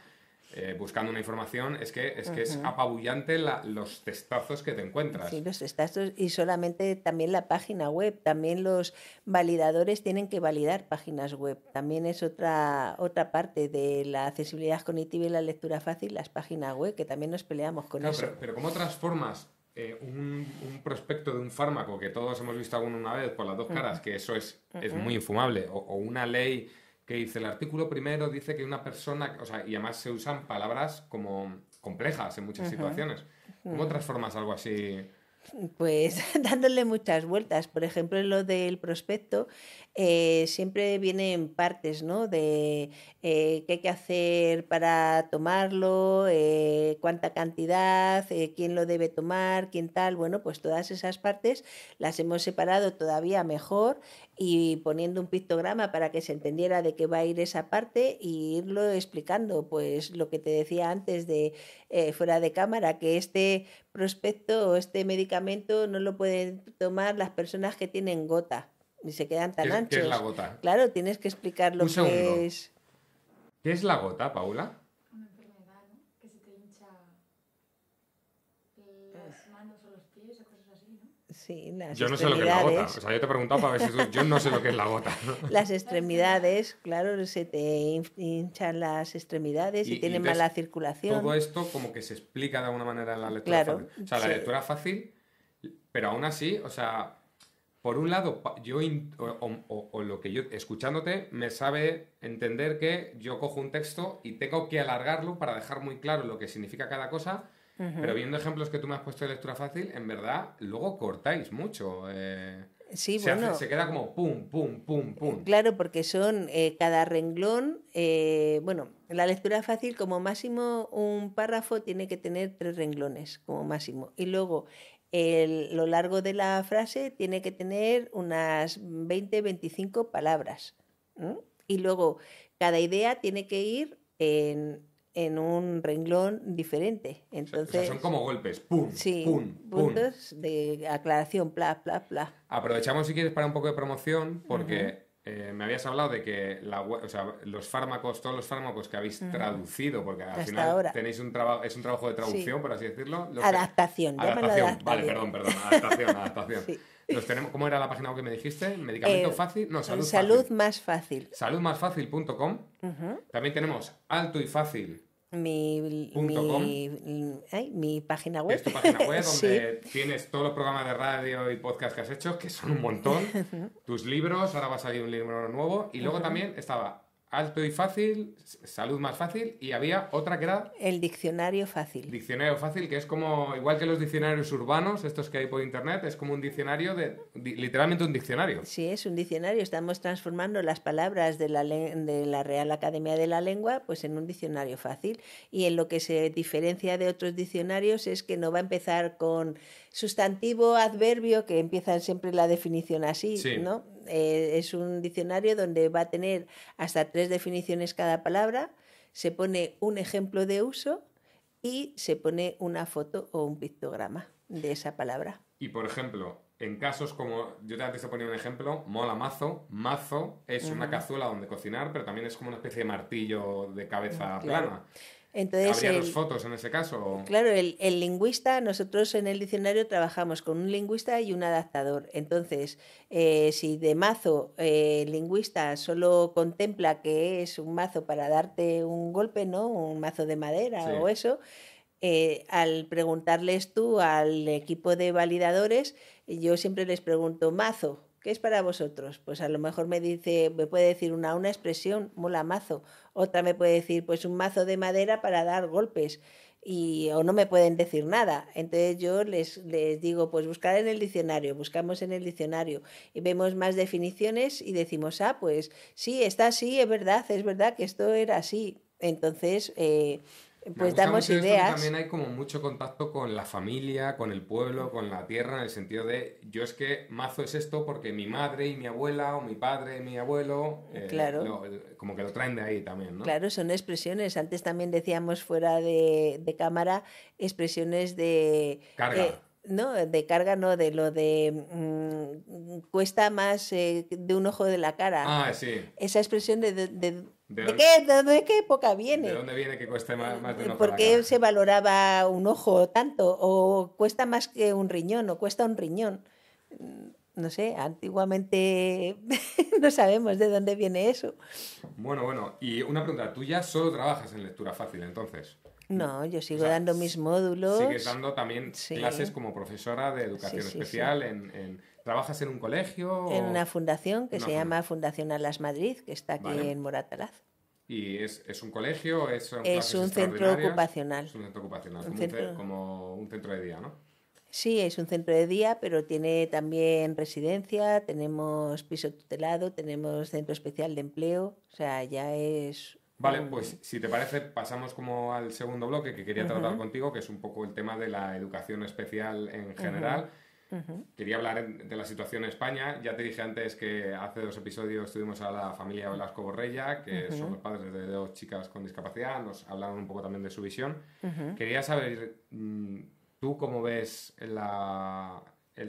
S1: eh, buscando una información, es que es, que es apabullante la, los testazos que te encuentras. Sí,
S2: los testazos y solamente también la página web, también los validadores tienen que validar páginas web. También es otra, otra parte de la accesibilidad cognitiva y la lectura fácil, las páginas web, que también nos peleamos con eso. Pero, pero ¿cómo transformas eh, un,
S1: prospecto de un fármaco que todos hemos visto alguna vez por las dos caras, que eso es, es muy infumable, o, una ley que dice el artículo primero dice que una persona, o sea, y además se usan palabras como complejas en muchas situaciones.
S2: ¿Cómo transformas
S1: algo así?
S2: pues dándole muchas vueltas. Por ejemplo, en lo del prospecto eh, siempre vienen partes, ¿no? De eh, qué hay que hacer para tomarlo, eh, cuánta cantidad, quién lo debe tomar, quién tal. Bueno, pues todas esas partes las hemos separado todavía mejor y poniendo un pictograma para que se entendiera de qué va a ir esa parte y irlo explicando, pues lo que te decía antes de eh, fuera de cámara, que este prospecto o este medicamento no lo pueden tomar las personas que tienen gota ni se quedan tan anchos. ¿Qué es la gota? Claro, tienes que explicar lo que es.
S1: ¿Qué es la gota, Paula?
S2: yo no sé lo que es la gota. O sea, yo te he preguntado para ver si tú, yo no sé lo que es la gota. Las extremidades, claro, se te hinchan las extremidades y, tiene tienen mala circulación. Todo esto
S1: como que se explica de alguna manera en la lectura claro, O sea, la lectura fácil, pero aún así, o sea, por un lado, yo o, lo que yo escuchándote me sabe entender que yo cojo un texto y tengo que alargarlo para dejar muy claro lo que significa cada cosa
S2: pero viendo
S1: ejemplos que tú me has puesto de lectura fácil, en verdad luego cortáis mucho. Eh, sí, se, bueno, se queda como
S2: pum, pum, pum, pum. Claro, porque son eh, cada renglón, eh, bueno, la lectura fácil como máximo un párrafo tiene que tener tres renglones como máximo. Y luego lo largo de la frase tiene que tener unas 20-25 palabras. Y luego cada idea tiene que ir en en un renglón diferente. Entonces, son como golpes, pum, sí, pum, puntos de aclaración, bla, bla, bla.
S1: Aprovechamos si quieres para un poco de promoción, porque eh, me habías hablado de que los fármacos, todos los fármacos que habéis traducido, porque al final tenéis un trabajo, es un trabajo de traducción, por así decirlo. adaptación, adaptación. Vale, perdón, perdón, adaptación, adaptación. Los tenemos, ¿Cómo era la página que me dijiste? ¿Medicamento eh, fácil? No, salud, salud
S2: fácil. más fácil.
S1: Saludmásfácil.com. También tenemos alto y fácil
S2: mi, página web. donde
S1: tienes todos los programas de radio y podcast que has hecho, que son un montón. Tus libros, ahora va a salir un libro nuevo. Y luego también estaba alto y fácil, salud más fácil, y había otra que era...
S2: El diccionario fácil.
S1: Diccionario fácil, que es como, igual que los diccionarios urbanos, estos que hay por internet, es como un diccionario de... literalmente un diccionario.
S2: Sí, es un diccionario. Estamos transformando las palabras de la, de la Real Academia de la Lengua pues en un diccionario fácil. Y en lo que se diferencia de otros diccionarios es que no va a empezar con sustantivo, adverbio, que empiezan siempre la definición así, ¿no? Eh, es un diccionario donde va a tener hasta tres definiciones cada palabra, se pone un ejemplo de uso y se pone una foto o un pictograma de esa palabra.
S1: Y por ejemplo, en casos como, yo antes he ponía un ejemplo, mola mazo, mazo es una cazuela donde cocinar, pero también es como una especie de martillo de cabeza plana. Entonces, fotos en ese caso?
S2: Claro, el, lingüista, nosotros en el diccionario trabajamos con un lingüista y un adaptador. Entonces, eh, si de mazo eh, el lingüista solo contempla que es un mazo para darte un golpe, ¿no? Un mazo de madera o eso. Eh, al preguntarles tú al equipo de validadores, yo siempre les pregunto mazo, ¿Qué es para vosotros? Pues a lo mejor me dice, me puede decir una, una expresión, mola mazo. Otra me puede decir, pues un mazo de madera para dar golpes. Y, o no me pueden decir nada. Entonces yo les, les digo, pues buscar en el diccionario, buscamos en el diccionario y vemos más definiciones y decimos, ah, pues sí, está así, es verdad, es verdad que esto era así. Entonces, eh, pues damos ideas. También
S1: hay como mucho contacto con la familia, con el pueblo, con la tierra, en el sentido de yo es que mazo es esto porque mi madre y mi abuela o mi padre y mi abuelo, eh, claro. como que lo traen de ahí también, ¿no? Claro,
S2: son expresiones. Antes también decíamos fuera de, cámara expresiones de... Carga. Eh, no, de carga no, de lo de mm, cuesta más eh, de un ojo de la cara. Ah, sí. Esa expresión de ¿De, qué, época viene? ¿De
S1: dónde viene que cueste más, de un ojo ¿Por qué
S2: se valoraba un ojo tanto? ¿O cuesta más que un riñón? ¿O cuesta un riñón? Mm, no sé, antiguamente no sabemos de dónde viene eso.
S1: Bueno, bueno, y una pregunta, tuya, ya solo trabajas en lectura fácil entonces?
S2: No, yo sigo dando mis módulos. Sigues dando también
S1: clases como profesora de educación especial en ¿Trabajas en un colegio? En una fundación que se llama
S2: Fundación Alas Madrid, que está aquí en Moratalaz.
S1: ¿Y es, un colegio? ¿Es, es un centro ocupacional? Es un centro ocupacional, como, Un centro de día, ¿no?
S2: Sí, es un centro de día, pero tiene también residencia, tenemos piso tutelado, tenemos centro especial de empleo, o sea, ya es... Vale, pues
S1: si te parece, pasamos como al segundo bloque que quería tratar contigo, que es un poco el tema de la educación especial en general. Quería hablar de la situación en España. Ya te dije antes que hace dos episodios tuvimos a la familia Velasco Borrella, que son los padres de dos chicas con discapacidad, nos hablaron un poco también de su visión. Quería saber, mm, ¿tú cómo ves el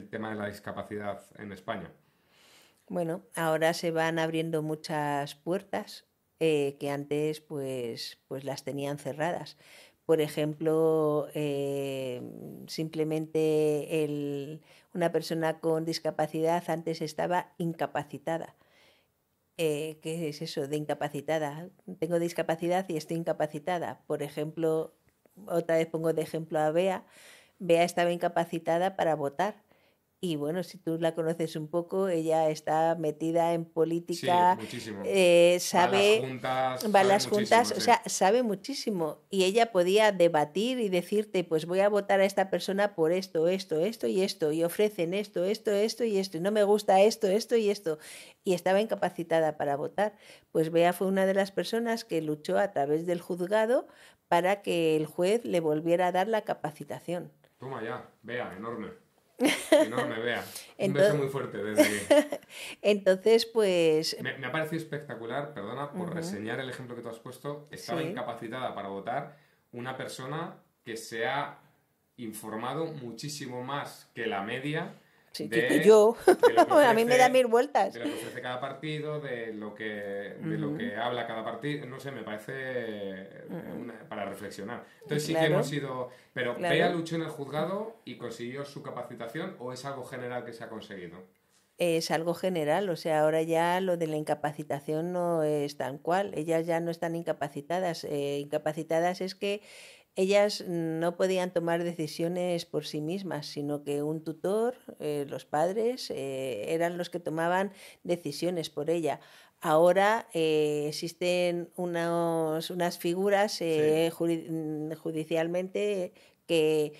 S1: tema de la discapacidad en España?
S2: Bueno, ahora se van abriendo muchas puertas eh, que antes pues, pues las tenían cerradas por ejemplo, eh, simplemente una persona con discapacidad antes estaba incapacitada. Eh, ¿Qué es eso de incapacitada? Tengo discapacidad y estoy incapacitada. Por ejemplo, otra vez pongo de ejemplo a Bea. Bea estaba incapacitada para votar y bueno, si tú la conoces un poco, ella está metida en política, sabe, eh, va a las juntas, o sea, sabe muchísimo. Y ella podía debatir y decirte, pues voy a votar a esta persona por esto, esto, esto y esto, y ofrecen esto, esto, esto y esto, y no me gusta esto, esto y esto. Y estaba incapacitada para votar. Pues Bea fue una de las personas que luchó a través del juzgado para que el juez le volviera a dar la capacitación.
S1: Toma ya, Bea, enorme.
S2: no me vea. un beso muy fuerte desde Entonces, pues...
S1: Me, ha parecido espectacular, perdona, por reseñar el ejemplo que tú has puesto. Estaba incapacitada para votar una persona que se ha informado muchísimo más que la media de, yo.
S2: a mí me da mil vueltas. De lo
S1: que cada partido, de lo que, lo que habla cada partido. No sé, me parece eh, para reflexionar. Entonces sí que hemos sido... Pero vea Bea luchó en el juzgado y consiguió su capacitación o es algo general que se ha conseguido?
S2: Es algo general, o sea, ahora ya lo de la incapacitación no es tan cual. Ellas ya no están incapacitadas. Eh, incapacitadas es que ellas no podían tomar decisiones por sí mismas, sino que un tutor, eh, los padres, eh, eran los que tomaban decisiones por ella. Ahora eh, existen unas figuras mm, judicialmente que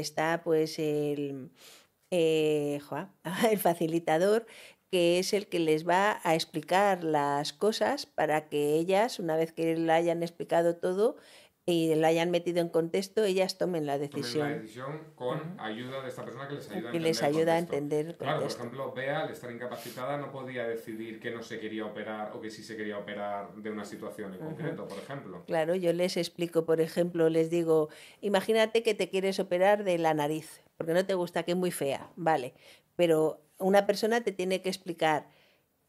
S2: está pues el, el facilitador que es el que les va a explicar las cosas para que ellas, una vez que le hayan explicado todo, y la hayan metido en contexto, ellas tomen la decisión.
S1: con ayuda de esta persona que les ayuda, a, entender. El claro, por ejemplo, Bea, al estar incapacitada, no podía decidir que no se quería operar o que sí se quería operar de una situación en concreto, por ejemplo.
S2: Claro, yo les explico, por ejemplo, les digo, imagínate que te quieres operar de la nariz, porque no te gusta, que es muy fea, vale, pero una persona te tiene que explicar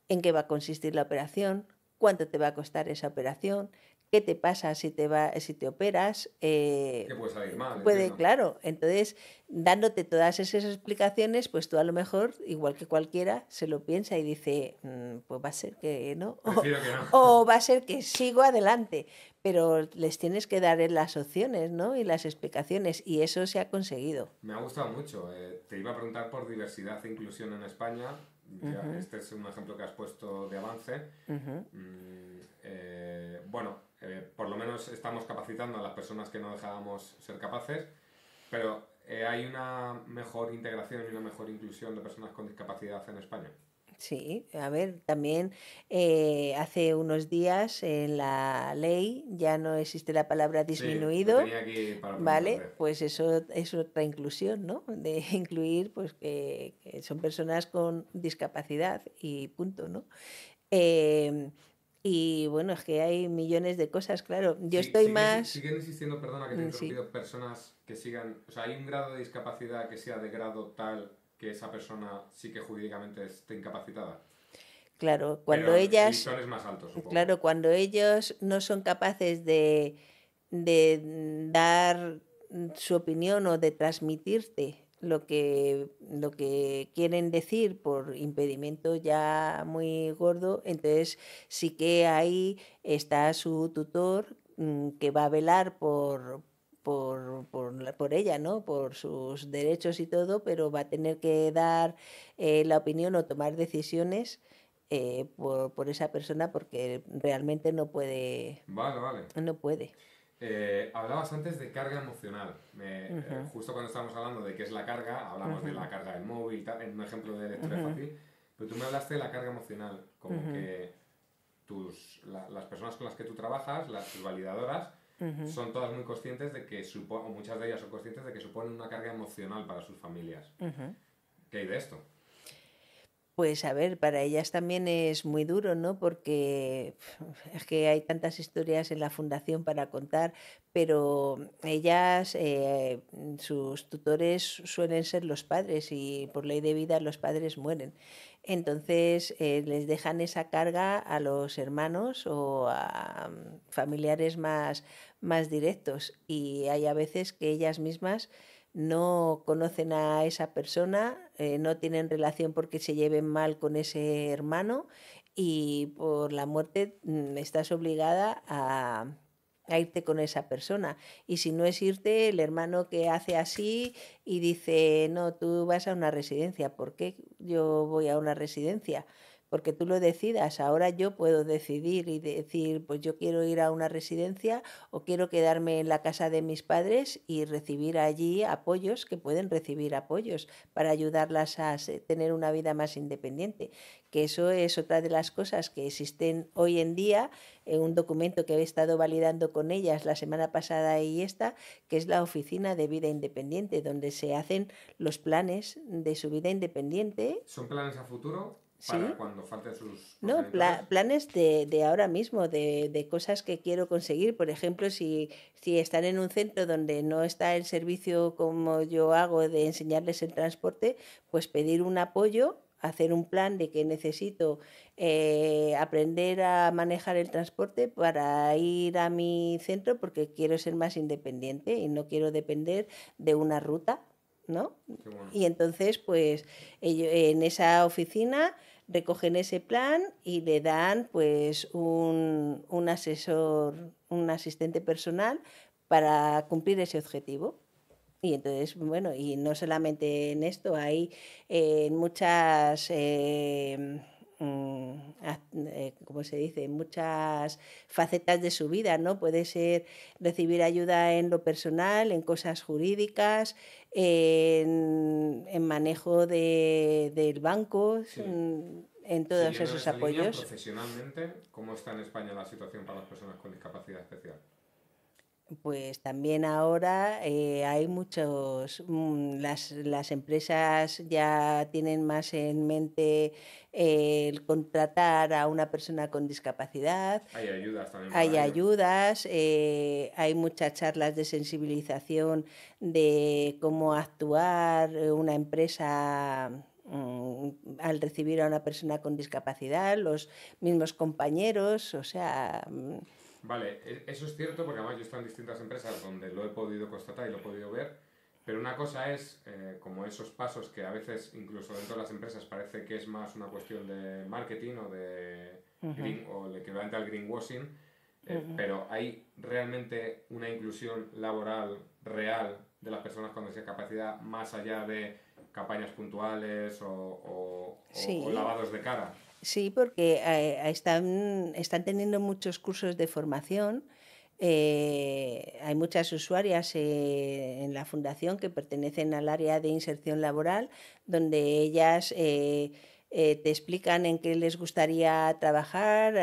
S2: en qué va a consistir la operación, cuánto te va a costar esa operación, ¿Qué te pasa si te, va, si te operas? Que eh, puede
S1: salir mal. Puede,
S2: claro. Entonces, dándote todas esas explicaciones, pues tú a lo mejor, igual que cualquiera, se lo piensa y dice, mm, pues va a ser que no. O, va a ser que sigo adelante. Pero les tienes que dar las opciones y las explicaciones. Y eso se ha conseguido.
S1: Me ha gustado mucho. Eh, te iba a preguntar por diversidad e inclusión en España. Este es un ejemplo que has puesto de avance. Mm, eh, bueno eh, por lo menos estamos capacitando a las personas que no dejábamos ser capaces, pero eh, ¿hay una mejor integración y una mejor inclusión de personas con discapacidad en España?
S2: Sí, a ver, también eh, hace unos días en la ley ya no existe la palabra disminuido, ¿vale? Pues eso es otra inclusión, ¿no? De incluir pues que, son personas con discapacidad y punto, ¿no? Eh, y bueno, es que hay millones de cosas, claro. Yo estoy más. Siguen
S1: existiendo, perdona que te mm, personas que sigan. O sea, hay un grado de discapacidad que sea de grado tal que esa persona sí que jurídicamente esté incapacitada.
S2: Claro, cuando Pero eh, ellas. Más altos, claro, cuando ellos no son capaces de, de dar su opinión o de transmitirte lo que, lo que quieren decir por impedimento ya muy gordo, entonces sí que ahí está su tutor mm, que va a velar por, por, por, ella, ¿no? Por sus derechos y todo, pero va a tener que dar eh, la opinión o tomar decisiones eh, por, por, esa persona porque realmente no puede. Vale, vale. No puede.
S1: Eh, hablabas antes de carga emocional. Eh, justo cuando estábamos hablando de qué es la carga, hablamos de la carga del móvil, en un ejemplo de lectura fácil, pero tú me hablaste de la carga emocional, como que tus, las personas con las que tú trabajas, las, validadoras, son todas muy conscientes de que, supo, o muchas de ellas son conscientes de que suponen una carga emocional para sus familias. ¿Qué hay de esto?
S2: Pues a ver, para ellas también es muy duro, ¿no? Porque es que hay tantas historias en la fundación para contar, pero ellas, eh, sus tutores suelen ser los padres y por ley de vida los padres mueren. Entonces eh, les dejan esa carga a los hermanos o a mm, familiares más, más directos y hay a veces que ellas mismas no conocen a esa persona, eh, no tienen relación porque se lleven mal con ese hermano y por la muerte mm, estás obligada a, a irte con esa persona. Y si no es irte, el hermano que hace así y dice, no, tú vas a una residencia, ¿por qué yo voy a una residencia? porque tú lo decidas. Ahora yo puedo decidir y decir, pues yo quiero ir a una residencia o quiero quedarme en la casa de mis padres y recibir allí apoyos, que pueden recibir apoyos para ayudarlas a tener una vida más independiente. Que eso es otra de las cosas que existen hoy en día en eh, un documento que he estado validando con ellas la semana pasada y esta, que es la Oficina de Vida Independiente, donde se hacen los planes de su vida independiente. ¿Son
S1: planes a futuro? ¿Sí? cuando
S2: No, planes de, ahora mismo, de, cosas que quiero conseguir. Por ejemplo, si, están en un centro donde no está el servicio como yo hago de enseñarles el transporte, pues pedir un apoyo hacer un plan de que necesito eh, aprender a manejar el transporte para ir a mi centro porque quiero ser más independiente y no quiero depender de una ruta, ¿no? Y entonces, pues en esa oficina recogen ese plan y le dan pues un, un asesor, un asistente personal para cumplir ese objetivo. Y entonces, bueno, y no solamente en esto, hay eh, muchas, eh, mm, eh, como se dice?, muchas facetas de su vida, ¿no? Puede ser recibir ayuda en lo personal, en cosas jurídicas, en, manejo de, del banco, en, todos esos apoyos.
S1: profesionalmente, ¿cómo está en España la situación para las personas con discapacidad especial?
S2: pues también ahora eh, hay muchos, mm, las, empresas ya tienen más en mente eh, el contratar a una persona con discapacidad.
S1: Hay ayudas también. Hay
S2: ayudas, eh, hay muchas charlas de sensibilización de cómo actuar una empresa mm, al recibir a una persona con discapacidad, los mismos compañeros, o sea... Mm,
S1: Vale, e-, eso es cierto porque además yo estoy en distintas empresas donde lo he podido constatar y lo he podido ver, pero una cosa es eh, como esos pasos que a veces incluso dentro de las empresas parece que es más una cuestión de marketing o de o el equivalente al greenwashing, eh, pero hay realmente una inclusión laboral real de las personas con discapacidad más allá de campañas puntuales o lavados de cara.
S2: Sí, porque eh, están, teniendo muchos cursos de formación. Eh, hay muchas usuarias eh, en la fundación que pertenecen al área de inserción laboral, donde ellas te explican en qué les gustaría trabajar,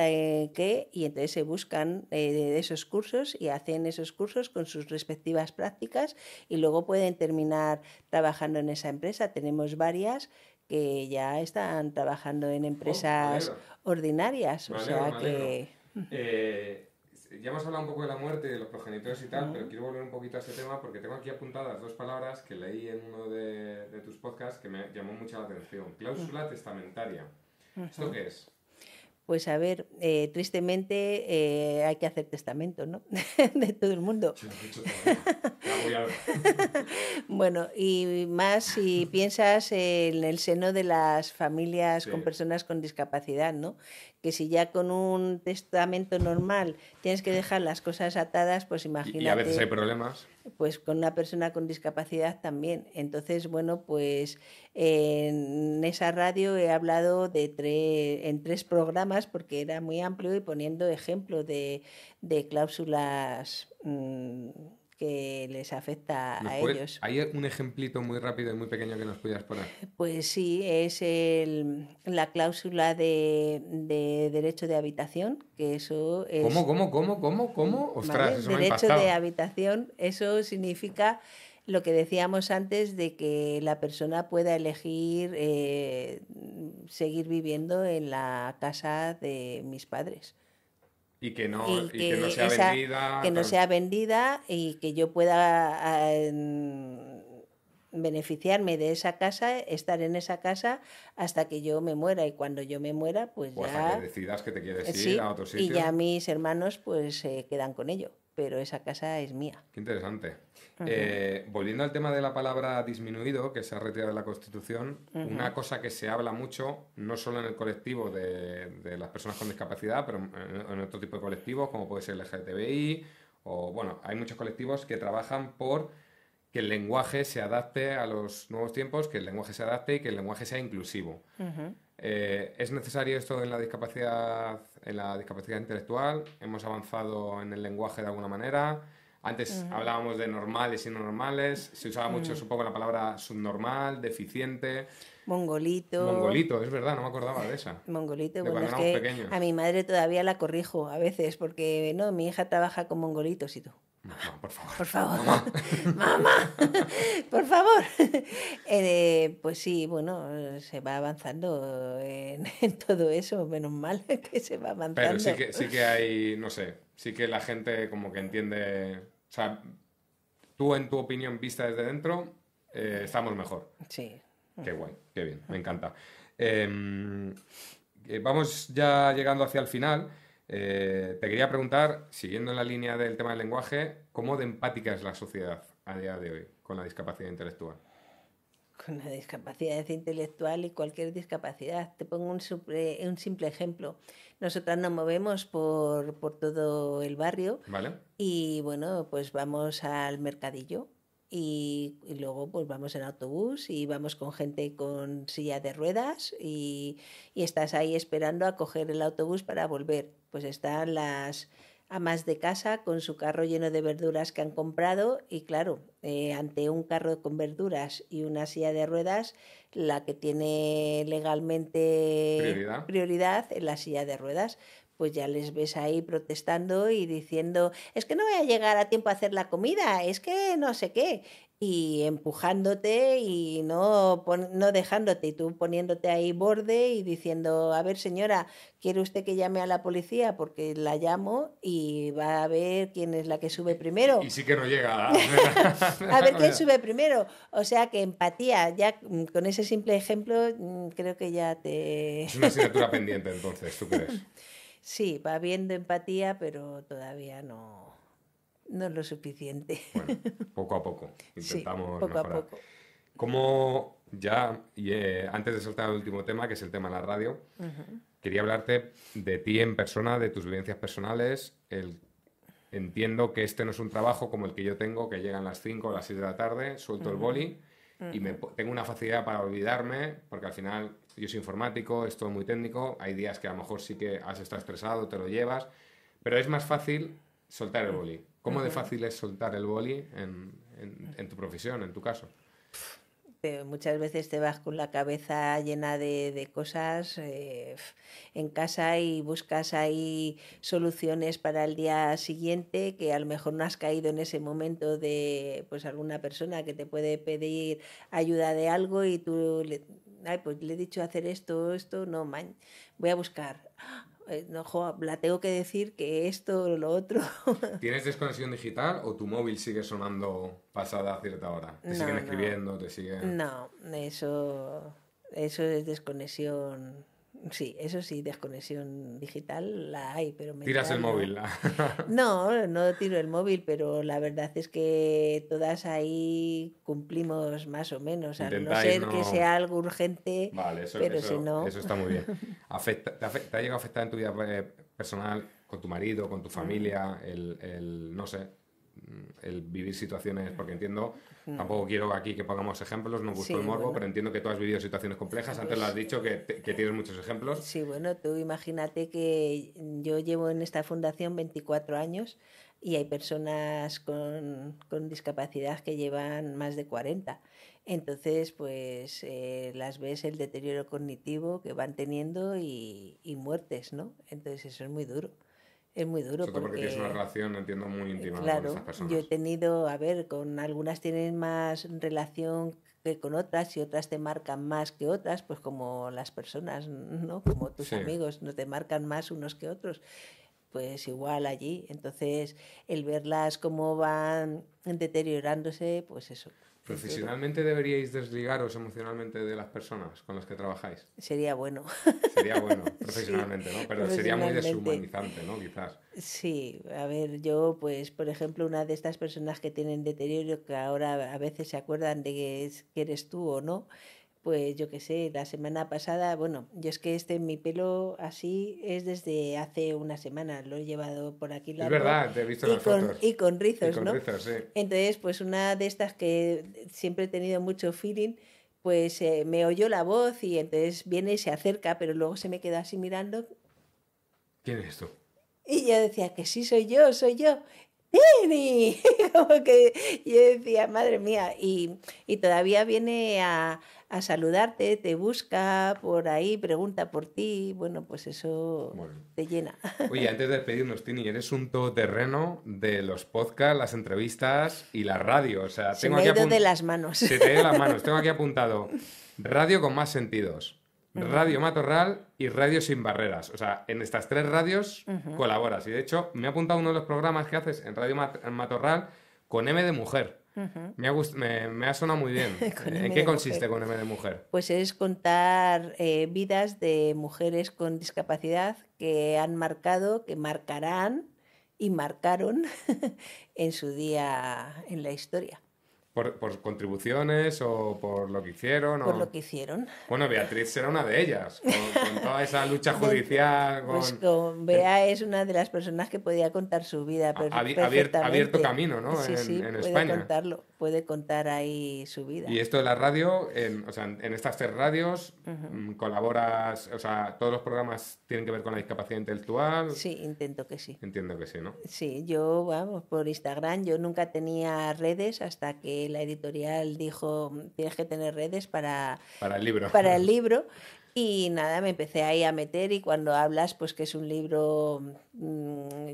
S2: qué, y entonces se buscan esos cursos y hacen esos cursos con sus respectivas prácticas y luego pueden terminar trabajando en esa empresa. Tenemos varias que ya están trabajando en oh, empresas ordinarias. o sea que.
S1: Eh, ya hemos hablado un poco de la muerte, de los progenitores y tal, pero quiero volver un poquito a este tema porque tengo aquí apuntadas dos palabras que leí en uno de, tus podcasts que me llamó mucha la atención. Cláusula testamentaria. ¿Esto qué es?
S2: pues a ver, eh, tristemente eh, hay que hacer testamento, ¿no? de todo el mundo. bueno, y más si piensas en el seno de las familias con personas con discapacidad, ¿no? que si ya con un testamento normal tienes que dejar las cosas atadas, pues imagínate. Y a veces hay problemas. Pues con una persona con discapacidad también. Entonces, bueno, pues en esa radio he hablado de tres, en tres programas porque era muy amplio y poniendo ejemplo de, cláusulas. Mm, que les afecta a ellos.
S1: ¿Hay un ejemplito muy rápido y muy pequeño que nos pudieras poner?
S2: Pues sí, es el, la cláusula de, derecho de habitación, que eso ¿Cómo, cómo, cómo, cómo, cómo? Ostras, Derecho de habitación, eso significa lo que decíamos antes de que la persona pueda elegir eh, seguir viviendo en la casa de mis padres.
S1: Y que no, que, no sea vendida. Que no sea
S2: vendida y que yo pueda ah, beneficiarme de esa casa, estar en esa casa hasta que yo me muera. Y cuando yo me muera, pues ya.
S1: que que te quieres eh, ir a otro sitio. Y ya
S2: mis hermanos, pues se quedan con ello. Pero esa casa es mía.
S1: Qué interesante. Eh, volviendo al tema de la palabra disminuido, que se ha retirado de la Constitución, una cosa que se habla mucho, no solo en el colectivo de, las personas con discapacidad, pero en, otro tipo de colectivos, como puede ser el LGTBI, o bueno, hay muchos colectivos que trabajan por que el lenguaje se adapte a los nuevos tiempos, que el lenguaje se adapte y que el lenguaje sea inclusivo. Eh, ¿Es necesario esto en la discapacidad, en la discapacidad intelectual? ¿Hemos avanzado en el lenguaje de alguna manera? Antes hablábamos de normales y no normales, se usaba mucho, un supongo, la palabra subnormal, deficiente.
S2: Mongolito. Mongolito, es verdad, no me acordaba de esa. Mongolito, bueno, es que a mi madre todavía la corrijo a veces, porque no, mi hija trabaja con mongolitos y tú. Mamá, por favor. Por favor. Mamá, por favor. Eh, pues sí, bueno, se va avanzando en, todo eso, menos mal que se va avanzando. Pero sí que
S1: hay, no sé, sí que la gente como que entiende, o sea, tú en tu opinión vista desde dentro, eh, estamos mejor.
S2: Sí. Qué guay,
S1: qué bien, me encanta. Em, eh, vamos ya llegando hacia el final. Eh, te quería preguntar, siguiendo en la línea del tema del lenguaje, ¿cómo de empática es la sociedad a día de hoy con la discapacidad intelectual?
S2: con una discapacidad intelectual y cualquier discapacidad. Te pongo un, un simple ejemplo. Nosotras nos movemos por, por todo el barrio vale. y bueno, pues vamos al mercadillo y, luego pues vamos en autobús y vamos con gente con silla de ruedas y, y estás ahí esperando a coger el autobús para volver. Pues están las más de casa con su carro lleno de verduras que han comprado y claro, eh, ante un carro con verduras y una silla de ruedas, la que tiene legalmente prioridad, prioridad la silla de ruedas pues ya les ves ahí protestando y diciendo, es que no voy a llegar a tiempo a hacer la comida, es que no sé qué y empujándote y no, no dejándote, y tú poniéndote ahí borde y diciendo, a ver señora, ¿quiere usted que llame a la policía? Porque la llamo y va a ver quién es la que sube primero. Y
S1: sí que no llega.
S2: A, ver quién sube primero. O sea que empatía, ya mm, con ese simple ejemplo mm, creo que ya te... Es una asignatura pendiente entonces, ¿tú crees? Sí, va habiendo empatía, pero todavía no no es lo suficiente.
S1: poco a poco. Intentamos poco Como ya, eh, antes de soltar el último tema, que es el tema de la radio, quería hablarte de ti en persona, de tus vivencias personales. Entiendo que este no es un trabajo como el que yo tengo, que llegan las 5 o las 6 de la tarde, suelto el boli y tengo una facilidad para olvidarme, porque al final yo soy informático, es todo muy técnico, hay días que a lo mejor sí que has estado estresado, te lo llevas, pero es más fácil soltar el boli. ¿Cómo de fácil es soltar el boli en, tu profesión, en tu caso?
S2: muchas veces te vas con la cabeza llena de, cosas eh, en casa y buscas ahí soluciones para el día siguiente que a lo mejor no has caído en ese momento de pues alguna persona que te puede pedir ayuda de algo y tú le, Ay, pues le he dicho hacer esto, esto, no, man, voy a buscar. Eh, no, la tengo que decir que esto o lo otro.
S1: ¿Tienes desconexión digital o tu móvil sigue sonando pasada cierta hora? ¿Te siguen escribiendo? ¿Te siguen.?
S2: No, eso, eso es desconexión Sí, eso sí, desconexión digital la hay, pero Tiras el móvil. no, no tiro el móvil, pero la verdad es que todas ahí cumplimos más o menos, a no ser que sea algo urgente, pero si no... Eso está muy bien.
S1: te, ha llegado a afectar en tu vida eh, personal, con tu marido, con tu mm. familia, el no sé, Mm, el vivir situaciones, porque entiendo, mm. tampoco quiero aquí que pongamos ejemplos, no busco el morbo, pero entiendo que tú has vivido situaciones complejas, antes lo has dicho, que, tienes muchos ejemplos.
S2: Sí, bueno, tú imagínate que yo llevo en esta fundación 24 años y hay personas con, discapacidad que llevan más de 40. Entonces, pues eh, las ves el deterioro cognitivo que van teniendo y, y muertes, ¿no? Entonces eso es muy duro. Es muy duro. Porque, porque, una relación,
S1: entiendo, muy eh, íntima claro, Yo he
S2: tenido, a ver, con algunas tienen más relación que con otras y otras te marcan más que otras, pues como las personas, ¿no? Como tus amigos, no te marcan más unos que otros. Pues igual allí. Entonces, el verlas cómo van deteriorándose, pues eso. Profesionalmente
S1: deberíais desligaros emocionalmente de las personas con las que
S2: trabajáis. Sería bueno. Sería bueno, profesionalmente, ¿no? Pero sería muy deshumanizante, ¿no? Quizás. Sí, a ver, yo pues, por ejemplo, una de estas personas que tienen deterioro, que ahora a veces se acuerdan de que eres tú o no, pues yo qué sé, la semana pasada, bueno, yo es que este mi pelo así es desde hace una semana, lo he llevado por aquí. es verdad, te he visto y con, Y con rizos, ¿no? Entonces, pues una de estas que siempre he tenido mucho feeling, pues eh, me oyó la voz y entonces viene y se acerca, pero luego se me queda así mirando. ¿Quién es esto? Y yo decía que sí, soy yo, soy yo. y Como que yo decía, madre mía, y, y todavía viene a, a saludarte, te busca por ahí, pregunta por ti, bueno, pues eso te llena.
S1: Oye, antes de despedirnos, Tini, eres un todoterreno de los podcasts, las entrevistas y la radio, o sea, tengo ha ido de las manos. Se te ha las manos, tengo aquí apuntado radio con más sentidos. Radio Matorral y Radio Sin Barreras. O sea, en estas tres radios colaboras. Y de hecho, me ha apuntado uno de los programas que haces en Radio Matorral con M de Mujer me, ha sonado muy bien. ¿En qué consiste con M de mujer?
S2: Pues es contar eh, vidas de mujeres con discapacidad que han marcado, que marcarán y marcaron en su día en la historia.
S1: Por, contribuciones o por lo que hicieron. O... Por lo que hicieron. Bueno, Beatriz será una de ellas, con, toda esa lucha judicial. Pues
S2: con... Pues Bea es una de las personas que podía contar su vida perfectamente. Abierto, abierto camino, ¿no? en, puede contarlo, puede contar ahí su vida. Y esto
S1: de la radio, en, o sea, en estas tres radios mm, colaboras, o sea, todos los programas tienen que ver con la discapacidad intelectual. Sí, intento que sí. Entiendo que sí, ¿no?
S2: Sí, yo, vamos, por Instagram, yo nunca tenía redes hasta que la editorial dijo, tienes que tener redes para,
S1: el libro. Para el
S2: libro. Y nada, me empecé ahí a meter y cuando hablas, pues que es un libro mm,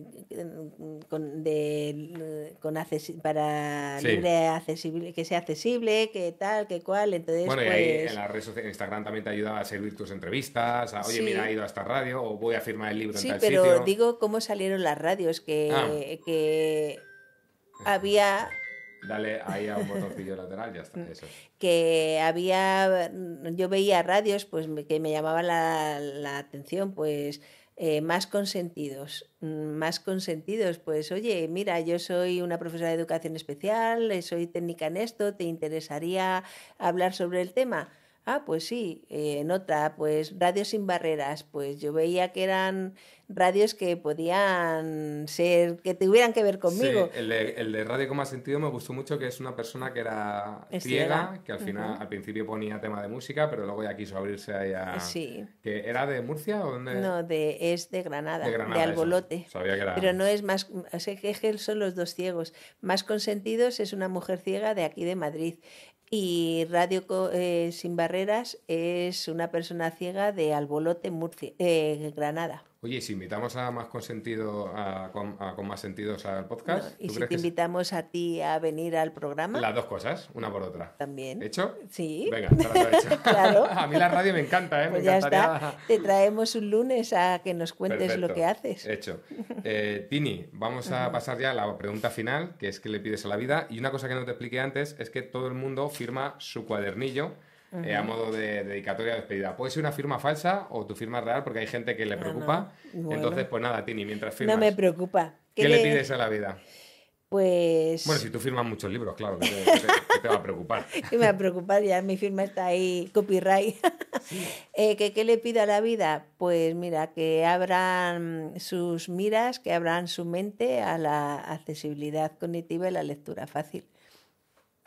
S2: con, de, con para libre accesible, que sea accesible, que tal, que cual. Entonces, bueno, pues en las
S1: redes sociales, Instagram también te ayuda a servir tus entrevistas, a, oye, mira, ha ido a esta radio o voy a firmar el libro. Sí, en tal pero
S2: digo cómo salieron las radios, que, ah. que había Dale ahí a un botoncillo lateral, ya está. Mm. Eso. Que había, yo veía radios pues que me llamaban la, atención, pues eh, más consentidos, mm, más consentidos, pues oye, mira, yo soy una profesora de educación especial, eh, soy técnica en esto, ¿te interesaría hablar sobre el tema? Ah, pues sí, eh, otra, pues Radio sin barreras, pues yo veía que eran radios que podían ser, que tuvieran que ver conmigo.
S1: el, de, Radio con más sentido me gustó mucho que es una persona que era ciega, que al final, al principio ponía tema de música, pero luego ya quiso abrirse a... Sí. ¿Que ¿Era de Murcia o dónde? No,
S2: de, es de Granada, de, Albolote. Pero no es más, sé que son los dos ciegos. Más consentidos es una mujer ciega de aquí de Madrid. Y Radio eh, Sin Barreras es una persona ciega de Albolote, Murcia, eh, Granada.
S1: Oye, si invitamos a más con, a, con más sentidos al podcast. ¿Y si te
S2: invitamos a ti a venir al programa? Las dos
S1: cosas, una por otra.
S2: También. ¿Hecho? Sí. Venga, hecho. claro. a mí la radio
S1: me encanta, ¿eh? Pues ya está.
S2: Te traemos un lunes a que nos cuentes lo que haces. Hecho.
S1: Eh, Tini, vamos a pasar ya a la pregunta final, que es que le pides a la vida. Y una cosa que no te expliqué antes es que todo el mundo firma su cuadernillo eh, a modo de, dedicatoria o despedida. Puede ser una firma falsa o tu firma real, porque hay gente que le ah, preocupa. Entonces, pues nada, Tini, mientras firmas. No me
S2: preocupa. ¿Qué, le... pides a la vida? Pues. Bueno, si
S1: tú firmas muchos libros, claro, que te, va a preocupar.
S2: Y me va a preocupar, ya mi firma está ahí, copyright. Eh, ¿Qué le pido a la vida? Pues mira, que abran sus miras, que abran su mente a la accesibilidad cognitiva y la lectura fácil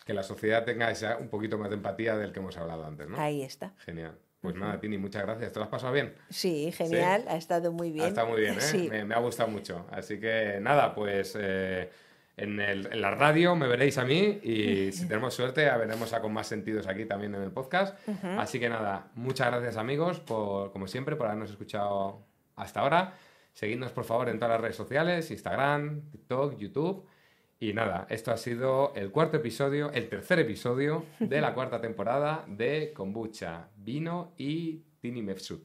S1: que la sociedad tenga esa, un poquito más de empatía del que hemos hablado antes, ¿no? Ahí está. Genial. Pues nada, Tini, muchas gracias. ¿Te lo has pasado bien? Sí, genial,
S2: ha estado muy bien. Ha estado muy bien, ¿eh?
S1: Me, ha gustado mucho. Así que nada, pues eh, en, la radio me veréis a mí y si tenemos suerte, a veremos a con más sentidos aquí también en el podcast. Así que nada, muchas gracias amigos, por, como siempre, por habernos escuchado hasta ahora. Seguidnos por favor en todas las redes sociales, Instagram, TikTok, YouTube. Y nada, esto ha sido el cuarto episodio, el tercer episodio de la cuarta temporada de Kombucha, Vino y Tini Mefsud.